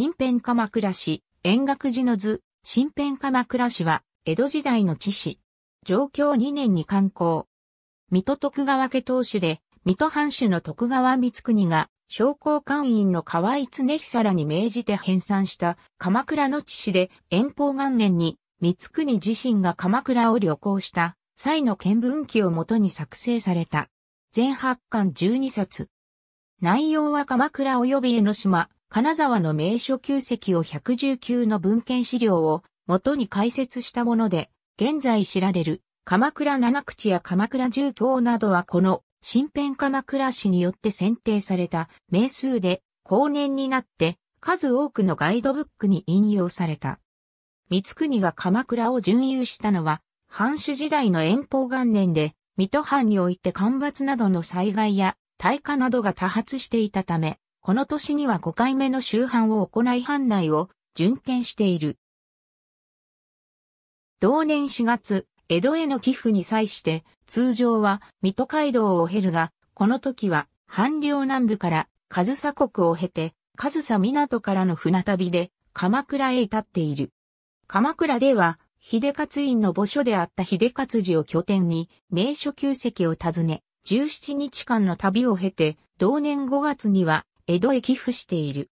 新編鎌倉市、円覚寺の図、新編鎌倉市は、江戸時代の地市。上京2年に刊行。水戸徳川家当主で、水戸藩主の徳川光国が、商工官員の河合常久らに命じて編纂した鎌倉の地市で、遠方元年に、光国自身が鎌倉を旅行した際の見聞記をもとに作成された。全8巻12冊。内容は鎌倉及び江ノ島、金沢の名所旧跡を119の文献資料を元に解説したもので、現在知られる鎌倉七口や鎌倉住居などはこの新編鎌倉市によって選定された名数で後年になって数多くのガイドブックに引用された。三国が鎌倉を準遊したのは藩主時代の遠方元年で水戸藩において干ばつなどの災害や大火などが多発していたため、この年には5回目の周藩を行い藩内を巡検している。同年4月、江戸への寄付に際して、通常は水戸街道を経るが、この時は、半領南部から上総国を経て、上総港からの船旅で、鎌倉へ至っている。鎌倉では、秀勝院の墓所であった秀勝寺を拠点に、名所旧跡を訪ね、17日間の旅を経て、同年5月には、江戸へ寄付している。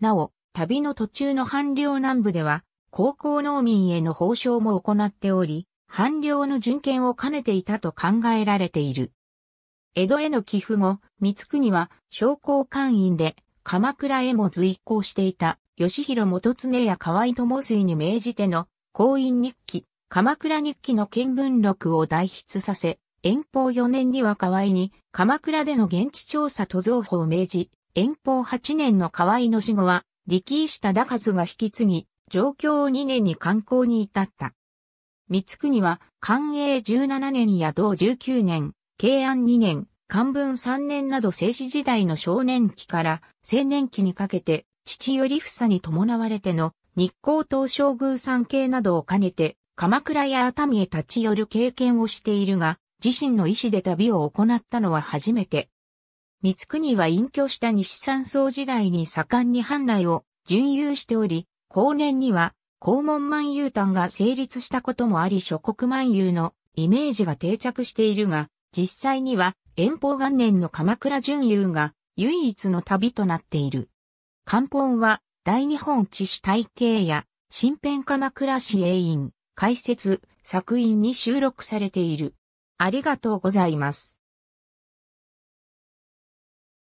なお、旅の途中の半領南部では、高校農民への報奨も行っており、半領の巡権を兼ねていたと考えられている。江戸への寄付後、三国は商工官員で鎌倉へも随行していた吉弘元常や河合友水に命じての公院日記、鎌倉日記の見聞録を代筆させ、遠方4年には河合に鎌倉での現地調査と上法を命じ、遠方8年の河合の死後は、力士忠和が引き継ぎ、上京を2年に観光に至った。三国は、寛永17年や同19年、慶安2年、漢文3年など政治時代の少年期から青年期にかけて、父頼房に伴われての日光東照宮参詣などを兼ねて、鎌倉や熱海へ立ち寄る経験をしているが、自身の意志で旅を行ったのは初めて。三国は隠居した西山荘時代に盛んに藩内を準遊しており、後年には、公門万有丹が成立したこともあり諸国万有のイメージが定着しているが、実際には遠方元年の鎌倉準遊が唯一の旅となっている。漢本は大日本地主体系や新編鎌倉市営院、解説、作品に収録されている。ありがとうございます。